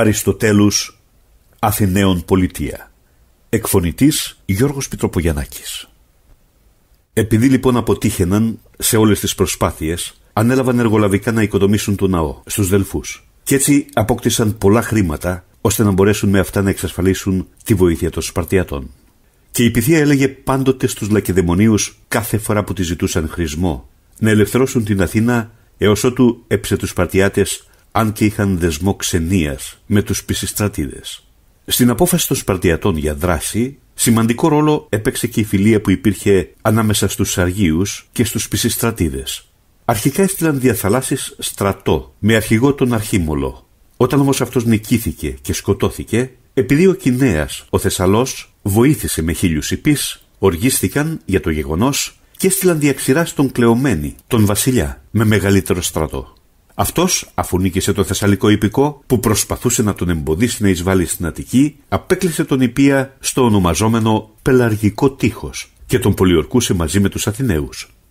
Αριστοτέλους Αθηναίων Πολιτεία Εκφωνητής Γιώργος Πιτροπογιαννάκης Επειδή λοιπόν αποτύχαιναν σε όλες τις προσπάθειες ανέλαβαν εργολαβικά να οικοδομήσουν το ναό στους Δελφούς και έτσι απόκτησαν πολλά χρήματα ώστε να μπορέσουν με αυτά να εξασφαλίσουν τη βοήθεια των Σπαρτιατών. Και η Πυθία έλεγε πάντοτε στους Λακεδαιμονίους κάθε φορά που τη ζητούσαν χρησμό να ελευθερώσουν την Αθήνα έως ότου έψε τους Σπαρτιάτες αν και είχαν δεσμό ξενίας με τους πισιστρατίδες. Στην απόφαση των Σπαρτιατών για δράση, σημαντικό ρόλο έπαιξε και η φιλία που υπήρχε ανάμεσα στους Αργίους και στους πισιστρατίδες. Αρχικά έστειλαν διαθαλάσσει στρατό με αρχηγό τον Αρχίμολο. Όταν όμως αυτός νικήθηκε και σκοτώθηκε, επειδή ο Κινέας, ο Θεσσαλός, βοήθησε με χίλιους υπή, οργίστηκαν για το γεγονός και έστειλαν διαξηράς στον Κλεωμένη, τον βασιλιά, με μεγαλύτερο στρατό. Αυτός, αφού νίκησε το Θεσσαλικό Υπηκό, που προσπαθούσε να τον εμποδίσει να εισβάλλει στην Αττική, απέκλεισε τον Υπία στο ονομαζόμενο Πελαργικό Τείχος και τον πολιορκούσε μαζί με τους Αθηναίους.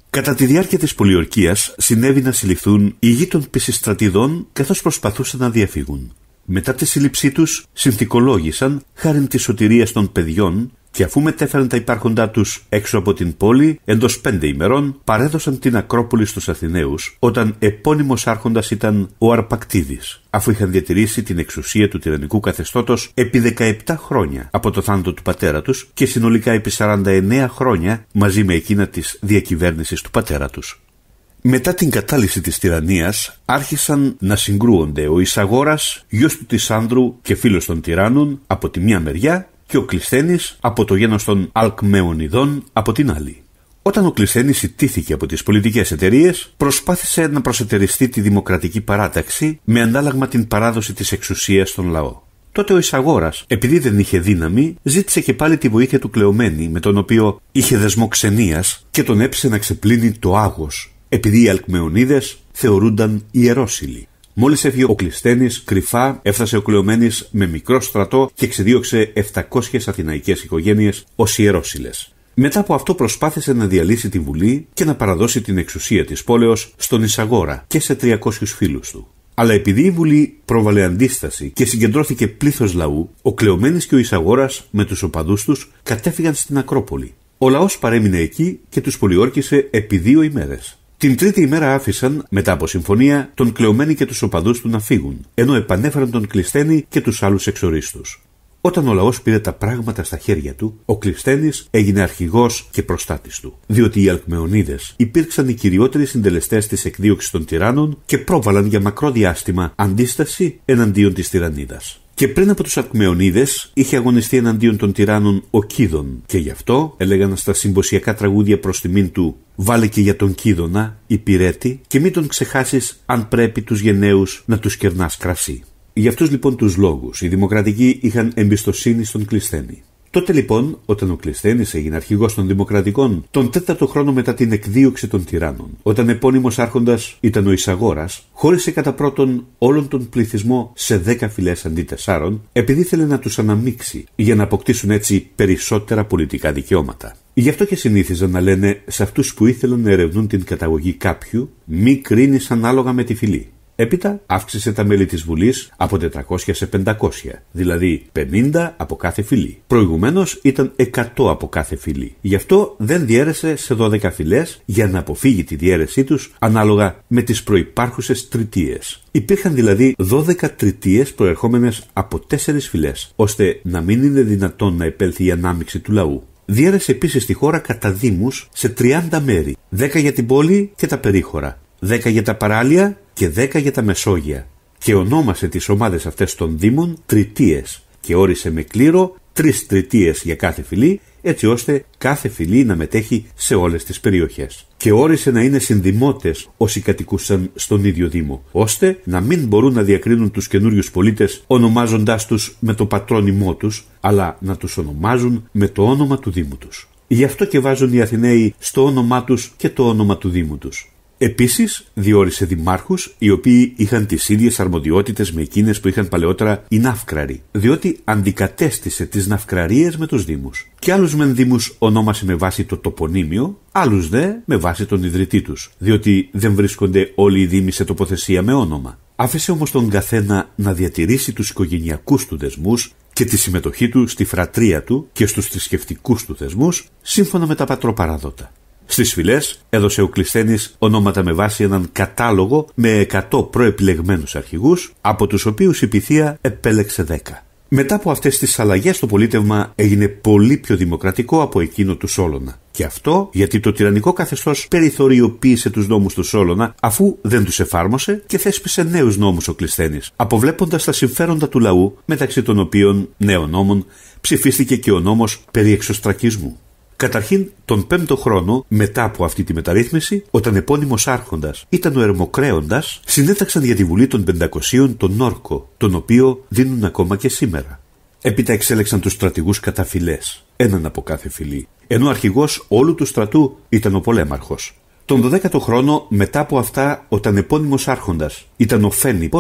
Κατά τη διάρκεια της πολιορκίας, συνέβη να συλληφθούν οι γη των πισιστρατηδών καθώ προσπαθούσαν να διαφύγουν. Μετά τη σύλληψή τους, συνθηκολόγησαν χάρη τη σωτηρία των παιδιών και αφού μετέφεραν τα υπάρχοντά τους έξω από την πόλη, εντός πέντε ημερών παρέδωσαν την Ακρόπολη στους Αθηναίους, όταν επώνυμος άρχοντας ήταν ο Αρπακτίδης, αφού είχαν διατηρήσει την εξουσία του τυραννικού καθεστώτος επί 17 χρόνια από το θάνατο του πατέρα τους και συνολικά επί 49 χρόνια μαζί με εκείνα της διακυβέρνησης του πατέρα τους. Μετά την κατάλυση της τυραννίας άρχισαν να συγκρούονται ο Ισαγόρας, γιος του Τισάνδρου και φίλος των τυράννων από τη μια μεριά και ο Κλεισθένης από το γένος των Αλκμεονιδών από την άλλη. Όταν ο Κλεισθένης ιτήθηκε από τις πολιτικές εταιρείες, προσπάθησε να προσετεριστεί τη δημοκρατική παράταξη με αντάλλαγμα την παράδοση της εξουσίας στον λαό. Τότε ο Ισαγόρας, επειδή δεν είχε δύναμη, ζήτησε και πάλι τη βοήθεια του Κλεωμένη, με τον οποίο είχε δεσμοξενία και τον έψε να ξεπλύνει το άγος, επειδή οι Αλκμεονίδε θεωρούνταν ιερόσιλοι. Μόλις έφυγε ο Κλειστένης κρυφά έφτασε ο Κλεωμένης με μικρό στρατό και εξεδίωξε 700 αθηναϊκές οικογένειες ως ιερόσιλες. Μετά από αυτό προσπάθησε να διαλύσει τη Βουλή και να παραδώσει την εξουσία της πόλεως στον Ισαγόρα και σε 300 φίλους του. Αλλά επειδή η Βουλή πρόβαλε αντίσταση και συγκεντρώθηκε πλήθος λαού, ο Κλεωμένης και ο Ισαγόρας με τους οπαδούς τους κατέφυγαν στην Ακρόπολη. Ο λαός παρέμεινε εκεί και τους πολιόρκησε επί δύο ημέρες. Την τρίτη ημέρα άφησαν, μετά από συμφωνία, τον κλεωμένη και τους οπαδούς του να φύγουν, ενώ επανέφεραν τον Κλεισθένη και τους άλλους εξορίστους. Όταν ο λαός πήρε τα πράγματα στα χέρια του, ο κλιστένης έγινε αρχηγός και προστάτης του, διότι οι Αλκμεονίδες υπήρξαν οι κυριότεροι συντελεστές της εκδίωξης των τυράννων και πρόβαλαν για μακρό διάστημα αντίσταση εναντίον της τυραννίδας. Και πριν από τους Ακμεονίδε, είχε αγωνιστεί εναντίον των τυράννων Κίδων Και γι' αυτό έλεγαν στα συμποσιακά τραγούδια προς τιμήν του Βάλε και για τον Κίδωνα, υπηρέτη, και μην τον ξεχάσεις αν πρέπει τους γενναίους να τους κερνάς κρασί. Για αυτούς λοιπόν τους λόγους οι Δημοκρατικοί είχαν εμπιστοσύνη στον Κλεισθένη. Τότε λοιπόν, όταν ο Κλεσθένη έγινε αρχηγός των Δημοκρατικών, τον τέταρτο χρόνο μετά την εκδίωξη των τυράννων, όταν επώνυμος άρχοντας ήταν ο Ισαγόρας, χώρισε κατά πρώτον όλον τον πληθυσμό σε δέκα φυλές αντί τεσσάρων, επειδή ήθελε να τους αναμίξει για να αποκτήσουν έτσι περισσότερα πολιτικά δικαιώματα. Γι' αυτό και συνήθιζαν να λένε σε αυτούς που ήθελαν να ερευνούν την καταγωγή κάποιου, μη κρίνεις ανάλογα με τη φυλή. Έπειτα αύξησε τα μέλη της Βουλής από 400 σε 500, δηλαδή 50 από κάθε φυλή. Προηγουμένως ήταν 100 από κάθε φυλή. Γι' αυτό δεν διέρεσε σε 12 φυλές για να αποφύγει τη διέρεσή τους ανάλογα με τις προπάρχουσε τριτίες. Υπήρχαν δηλαδή 12 τριτίες προερχόμενες από 4 φυλές, ώστε να μην είναι δυνατόν να επέλθει η ανάμειξη του λαού. Διέρεσε επίσης τη χώρα κατά δήμους σε 30 μέρη, 10 για την πόλη και τα περίχωρα, 10 για τα παράλια και 10 για τα Μεσόγεια και ονόμασε τις ομάδες αυτές των δήμων τριτίες και όρισε με κλήρο τρεις τριτίες για κάθε φυλή έτσι ώστε κάθε φυλή να μετέχει σε όλες τις περιοχές. Και όρισε να είναι συνδημότες όσοι κατοικούσαν στον ίδιο Δήμο, ώστε να μην μπορούν να διακρίνουν τους καινούριους πολίτες ονομάζοντάς τους με το πατρόνιμό τους, αλλά να τους ονομάζουν με το όνομα του Δήμου τους. Γι' αυτό και βάζουν οι Αθηναίοι στο όνομά τους και το όνομα του Δήμου τους. Επίσης, διόρισε δημάρχους οι οποίοι είχαν τις ίδιες αρμοδιότητες με εκείνες που είχαν παλαιότερα οι ναύκραροι, διότι αντικατέστησε τις ναυκραρίες με τους Δήμους. Και άλλους μεν Δήμους ονόμασε με βάση το τοπονίμιο, άλλους δε με βάση τον ιδρυτή τους, διότι δεν βρίσκονται όλοι οι Δήμοι σε τοποθεσία με όνομα. Άφησε όμως τον καθένα να διατηρήσει τους οικογενειακούς του δεσμούς και τη συμμετοχή του στη φρατρία του και στους θρησκευτικούς του δεσμούς, σύμφωνα με τα πατροπαράδοτα. Στις φυλές έδωσε ο Κλεισθένη ονόματα με βάση έναν κατάλογο με 100 προεπιλεγμένους αρχηγούς, από τους οποίους η Πυθία επέλεξε 10. Μετά από αυτές τις αλλαγές το πολίτευμα έγινε πολύ πιο δημοκρατικό από εκείνο του Σόλωνα. Και αυτό γιατί το τυραννικό καθεστώς περιθωριοποίησε τους νόμους του Σόλωνα, αφού δεν τους εφάρμοσε και θέσπισε νέους νόμους ο Κλεισθένη, αποβλέποντας τα συμφέροντα του λαού, μεταξύ των οποίων νέων νόμων ψηφίστηκε και ο νόμος περί εξωστρακισμού. Καταρχήν, τον πέμπτο χρόνο μετά από αυτή τη μεταρρύθμιση, όταν επώνυμος Άρχοντας ήταν ο Ερμοκρέοντας, συνέταξαν για τη Βουλή των 500 τον Νόρκο, τον οποίο δίνουν ακόμα και σήμερα. Έπειτα εξέλεξαν τους στρατηγούς κατά φυλές, έναν από κάθε φυλή, ενώ αρχηγός όλου του στρατού ήταν ο πολέμαρχος. Τον 12ο χρόνο μετά από αυτά ο τανεπώνυμος άρχοντας ήταν αφού πέρασαν δύο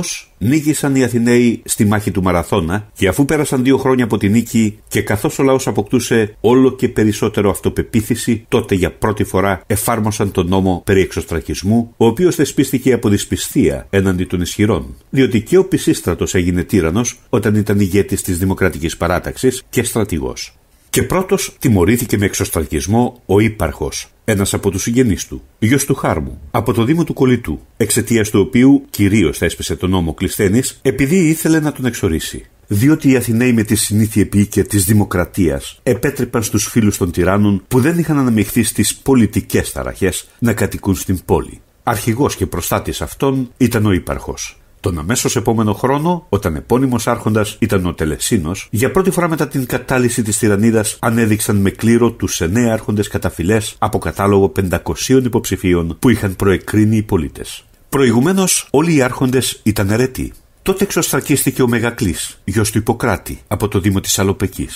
χρόνια του Μαραθώνα και αφού πέρασαν δύο χρόνια από τη νίκη και καθώς ο λαός αποκτούσε όλο και περισσότερο αυτοπεποίθηση, τότε για πρώτη φορά εφάρμοσαν τον νόμο περί εξωστρακισμού, ο οποίος θεσπίστηκε από δυσπιστία έναντι των ισχυρών. Διότι και ο Πισίστρατος έγινε τύρανος όταν ήταν ηγέτης της Δημοκρατικής Παράταξης και στρατηγός. Και πρώτος τιμωρήθηκε με εξωστρακισμό ο ύπαρχος, ένας από τους συγγενείς του, γιος του Χάρμου, από το Δήμο του Κολυτού, εξαιτίας του οποίου κυρίως θέσπισε τον νόμο Κλεισθένης επειδή ήθελε να τον εξορίσει διότι οι Αθηναίοι με τη συνήθεια επίοικια της δημοκρατίας επέτρεπαν στους φίλους των τυράννων που δεν είχαν αναμειχθεί στις πολιτικές ταραχές να κατοικούν στην πόλη. Αρχηγός και προστάτης αυτών ήταν ο ύπαρχος. Τον αμέσως επόμενο χρόνο, όταν επώνυμος άρχοντας ήταν ο Τελεσίνος, για πρώτη φορά μετά την κατάλυση της τυραννίδας ανέδειξαν με κλήρο τους εννέα άρχοντες καταφυλές από κατάλογο 500 υποψηφίων που είχαν προεκρίνει οι πολίτες. Προηγουμένως, όλοι οι άρχοντες ήταν αιρετοί. Τότε εξωστρακίστηκε ο Μεγακλής, γιος του Ιπποκράτη, από το Δήμο της Αλοπεκής.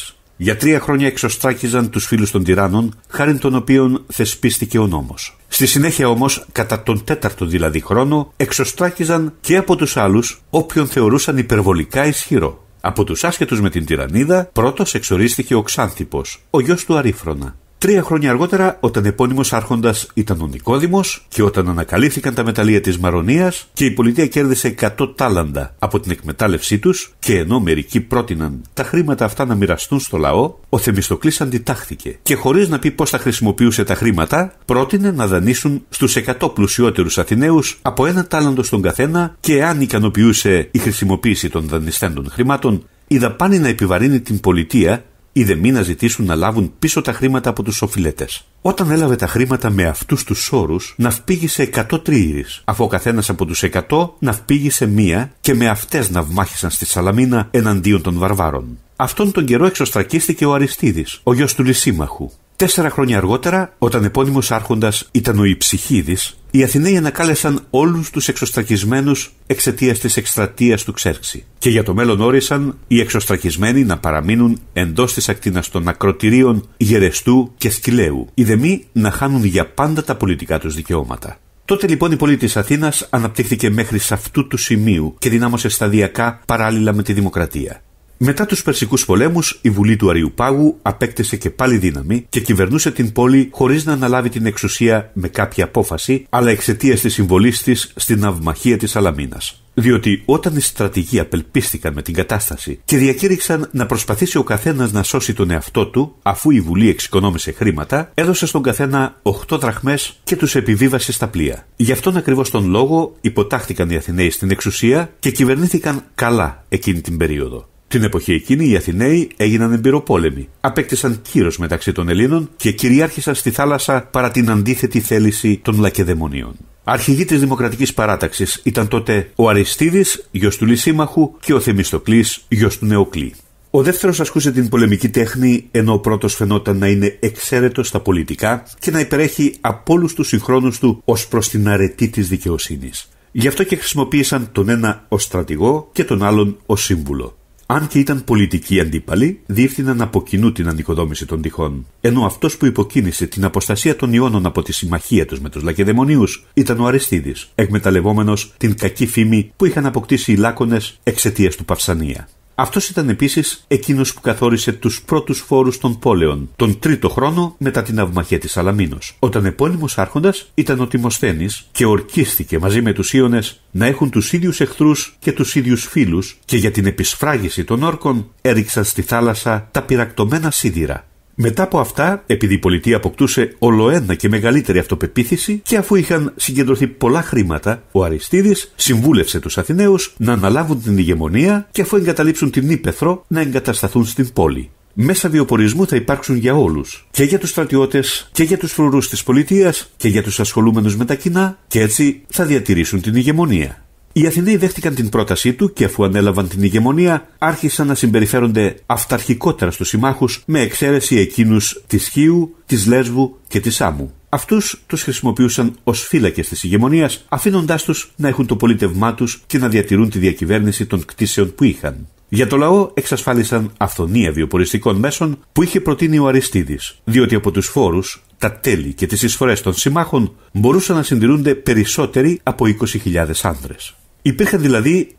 Για τρία χρόνια εξωστράκιζαν τους φίλους των τυράννων, χάρη των οποίων θεσπίστηκε ο νόμος. Στη συνέχεια όμως, κατά τον τέταρτο δηλαδή χρόνο, εξωστράκιζαν και από τους άλλους όποιον θεωρούσαν υπερβολικά ισχυρό. Από τους άσχετους με την τυραννίδα, πρώτος εξορίστηκε ο Ξάνθυπος, ο γιος του Αρίφρονα. Τρία χρόνια αργότερα, όταν επώνυμος άρχοντας ήταν ο Νικόδημος και όταν ανακαλύφθηκαν τα μεταλλεία της Μαρονίας και η πολιτεία κέρδισε 100 τάλαντα από την εκμετάλλευσή τους και ενώ μερικοί πρότειναν τα χρήματα αυτά να μοιραστούν στο λαό, ο Θεμιστοκλής αντιτάχθηκε και χωρίς να πει πώς θα χρησιμοποιούσε τα χρήματα, πρότεινε να δανείσουν στους 100 πλουσιότερους Αθηναίους από ένα τάλαντο στον καθένα και αν ικανοποιούσε η χρησιμοποίηση των δανειστέντων χρημάτων, η δαπάνη να επιβαρύνει την πολιτεία οι δεμή να ζητήσουν να λάβουν πίσω τα χρήματα από τους οφειλέτες. Όταν έλαβε τα χρήματα με αυτούς τους όρους, ναυπήγησε 100 τρίηρε, αφού ο καθένας από τους 100 να ναυπήγησε μία και με αυτές να βμάχησαν στη Σαλαμίνα εναντίον των βαρβάρων. Αυτόν τον καιρό εξωστρακίστηκε ο Αριστίδης, ο γιος του Λυσίμαχου, Τέσσερα χρόνια αργότερα, όταν επώνυμος άρχοντας ήταν ο Ιψυχίδης, οι Αθηναίοι ανακάλεσαν όλους τους εξωστρακισμένους εξαιτίας της εκστρατείας του Ξέρξη. Και για το μέλλον όρισαν οι εξωστρακισμένοι να παραμείνουν εντός της ακτίνας των ακροτηρίων Γερεστού και Σκυλαίου, οι δεμοί να χάνουν για πάντα τα πολιτικά τους δικαιώματα. Τότε λοιπόν η πόλη της Αθήνας αναπτύχθηκε μέχρι σε αυτού του σημείου και δυνάμωσε σταδιακά παράλληλα με τη δημοκρατία. Μετά τους Περσικούς πολέμους η Βουλή του Αριουπάγου απέκτησε και πάλι δύναμη και κυβερνούσε την πόλη χωρίς να αναλάβει την εξουσία με κάποια απόφαση, αλλά εξαιτίας της συμβολής της στην ναυμαχία της Αλαμίνας. Διότι όταν οι στρατηγοί απελπίστηκαν με την κατάσταση και διακήρυξαν να προσπαθήσει ο καθένας να σώσει τον εαυτό του, αφού η Βουλή εξοικονόμησε χρήματα, έδωσε στον καθένα 8 δραχμές και τους επιβίβασε στα πλοία. Γι' αυτόν ακριβώς τον λόγο υποτάχθηκαν οι Αθηναίοι στην εξουσία και κυβερνήθηκαν καλά εκείνη την περίοδο. Την εποχή εκείνη οι Αθηναίοι έγιναν εμπειροπόλεμοι. Απέκτησαν κύρος μεταξύ των Ελλήνων και κυριάρχησαν στη θάλασσα παρά την αντίθετη θέληση των Λακεδαιμονίων. Αρχηγοί της Δημοκρατικής Παράταξης ήταν τότε ο Αριστίδης, γιος του Λυσίμαχου, και ο Θεμιστοκλής, γιος του Νεοκλή. Ο δεύτερος ασκούσε την πολεμική τέχνη, ενώ ο πρώτος φαινόταν να είναι εξαίρετος στα πολιτικά και να υπερέχει από όλους τους συγχρόνους του ως προς την αρετή της δικαιοσύνης. Γι' αυτό και χρησιμοποίησαν τον ένα ως στρατηγό και τον άλλον ως σύμβουλο αν και ήταν πολιτικοί αντίπαλοι, διεύθυναν από κοινού την ανοικοδόμηση των τυχών. Ενώ αυτός που υποκίνησε την αποστασία των Ιώνων από τη συμμαχία τους με τους Λακεδαιμονίους ήταν ο Αριστίδης, εκμεταλλευόμενος την κακή φήμη που είχαν αποκτήσει οι Λάκωνες εξαιτίας του Παυσανία. Αυτός ήταν επίσης εκείνος που καθόρισε τους πρώτους φόρους των πόλεων, τον τρίτο χρόνο μετά την αυμαχία της Αλαμίνο, όταν επώνυμος άρχοντας ήταν ο Τιμοσθένης και ορκίστηκε μαζί με τους Ιωνες να έχουν τους ίδιους εχθρούς και τους ίδιους φίλους και για την επισφράγιση των όρκων έριξαν στη θάλασσα τα πυρακτωμένα σίδηρα μετά από αυτά, επειδή η πολιτεία αποκτούσε ολοένα και μεγαλύτερη αυτοπεποίθηση και αφού είχαν συγκεντρωθεί πολλά χρήματα, ο Αριστίδης συμβούλευσε τους Αθηναίους να αναλάβουν την ηγεμονία και αφού εγκαταλείψουν την Ήπεθρο να εγκατασταθούν στην πόλη. Μέσα βιοπορισμού θα υπάρξουν για όλους. Και για τους στρατιώτες, και για τους φρουρούς της πολιτείας, και για τους ασχολούμενους με τα κοινά, και έτσι θα διατηρήσουν την ηγεμονία. Οι Αθηναίοι δέχτηκαν την πρότασή του και αφού ανέλαβαν την ηγεμονία, άρχισαν να συμπεριφέρονται αυταρχικότερα στους συμμάχους με εξαίρεση εκείνους της Χίου, της Λέσβου και της Άμμου. Αυτούς τους χρησιμοποιούσαν ως φύλακες της ηγεμονίας, αφήνοντάς τους να έχουν το πολίτευμά τους και να διατηρούν τη διακυβέρνηση των κτίσεων που είχαν. Για το λαό εξασφάλισαν αυθονία βιοποριστικών μέσων που είχε προτείνει ο Αριστίδης, διότι από τους φόρους, τα τέλη και τις εισφορές των συμμάχων μπορούσαν να συντηρούνται περισσότεροι από 20.000 άνδρες. Υπήρχαν δηλαδή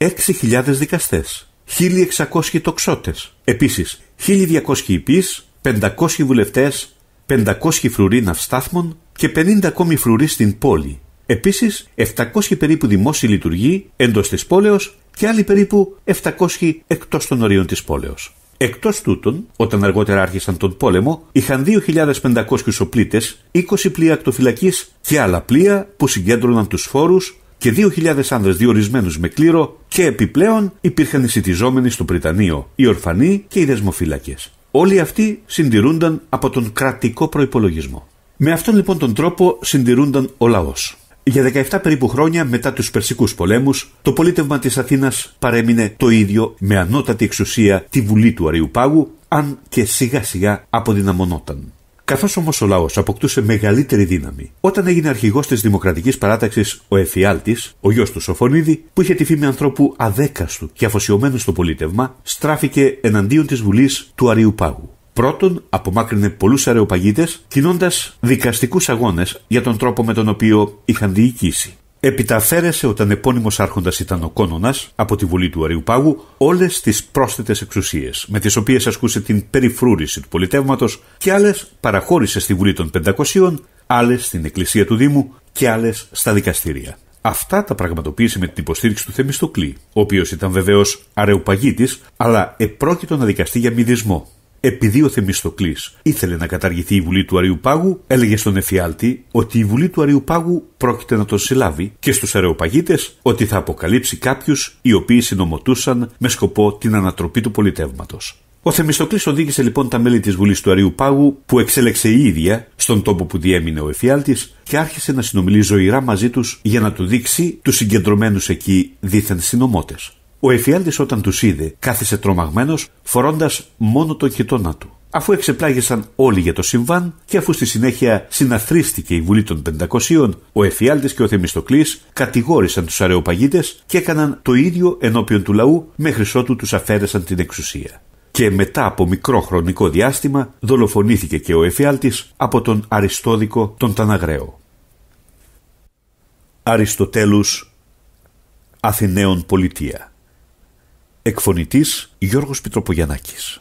6.000 δικαστέ 1.600 τοξότες επίσης 1.200 υπείς, 500 βουλευτέ, 500 φρουροί ναυστάθμων και 50 ακόμη φρουροί στην πόλη. Επίσης 700 περίπου δημόσιοι λειτουργοί εντός της πόλεως και άλλοι περίπου 700 εκτός των ορίων της πόλεως. Εκτός τούτων, όταν αργότερα άρχισαν τον πόλεμο, είχαν 2.500 οπλίτε, 20 πλοία ακτοφυλακής και άλλα πλοία που συγκέντρωναν τους φόρους και 2.000 άνδρες διορισμένους με κλήρο και επιπλέον υπήρχαν οι σιτιζόμενοι στο Πριτανείο, οι ορφανοί και οι δεσμοφύλακες. Όλοι αυτοί συντηρούνταν από τον κρατικό προϋπολογισμό. Με αυτόν λοιπόν τον τρόπο συντηρούνταν ο λαός. Για 17 περίπου χρόνια μετά τους Περσικούς πολέμους, το πολίτευμα της Αθήνας παρέμεινε το ίδιο με ανώτατη εξουσία τη Βουλή του Αριουπάγου, αν και σιγά σιγά αποδυναμωνόταν. Καθώς όμως ο λαός αποκτούσε μεγαλύτερη δύναμη, όταν έγινε αρχηγός της Δημοκρατικής Παράταξης ο Εφιάλτης, ο γιος του Σοφονίδη, που είχε τη φήμη ανθρώπου αδέκαστου και αφοσιωμένου στο πολίτευμα, στράφηκε εναντίον της Βουλής του Πάγου. Πρώτον, απομάκρυνε πολλούς αρεοπαγίτε, κινώντα δικαστικούς αγώνες για τον τρόπο με τον οποίο είχαν διοικήσει. Επιταφέρεσε όταν επώνυμο άρχοντας ήταν ο Κόνονα από τη Βουλή του Αρίου Πάγου όλες τις πρόσθετες εξουσίες, με τις οποίες ασκούσε την περιφρούρηση του πολιτεύματος και άλλες παραχώρησε στη Βουλή των 500, άλλες στην Εκκλησία του Δήμου και άλλες στα δικαστήρια. Αυτά τα πραγματοποίησε με την υποστήριξη του Θεμιστοκλή, ο οποίος ήταν βεβαίως αρεοπαγίτη, αλλά επρόκειτο να δικαστεί για μυδισμό. Επειδή ο Θεμιστοκλής ήθελε να καταργηθεί η Βουλή του Αριού Πάγου, έλεγε στον Εφιάλτη ότι η Βουλή του Αριού Πάγου πρόκειται να τον συλλάβει και στους Αρεοπαγίτες ότι θα αποκαλύψει κάποιους οι οποίοι συνομωτούσαν με σκοπό την ανατροπή του πολιτεύματος. Ο Θεμιστοκλής οδήγησε λοιπόν τα μέλη της Βουλής του Αριού Πάγου, που εξέλεξε η ίδια στον τόπο που διέμεινε ο Εφιάλτης, και άρχισε να συνομιλεί ζωηρά μαζί τους για να του δείξει τους συγκεντρωμένους εκεί δίθεν συνωμότε. Ο Εφιάλτης όταν τους είδε κάθισε τρομαγμένος φορώντας μόνο το κοιτώνα του. Αφού εξεπλάγησαν όλοι για το συμβάν και αφού στη συνέχεια συναθρίστηκε η Βουλή των 500, ο Εφιάλτης και ο Θεμιστοκλής κατηγόρησαν τους αρεοπαγίτες και έκαναν το ίδιο ενώπιον του λαού μέχρι ότου τους αφαίρεσαν την εξουσία. Και μετά από μικρό χρονικό διάστημα δολοφονήθηκε και ο Εφιάλτης από τον Αριστόδικο τον Ταναγραίο. Αριστοτέλους Αθηναίων Πολιτεία Εκφωνητής Γιώργος Πιτροπογιαννάκης.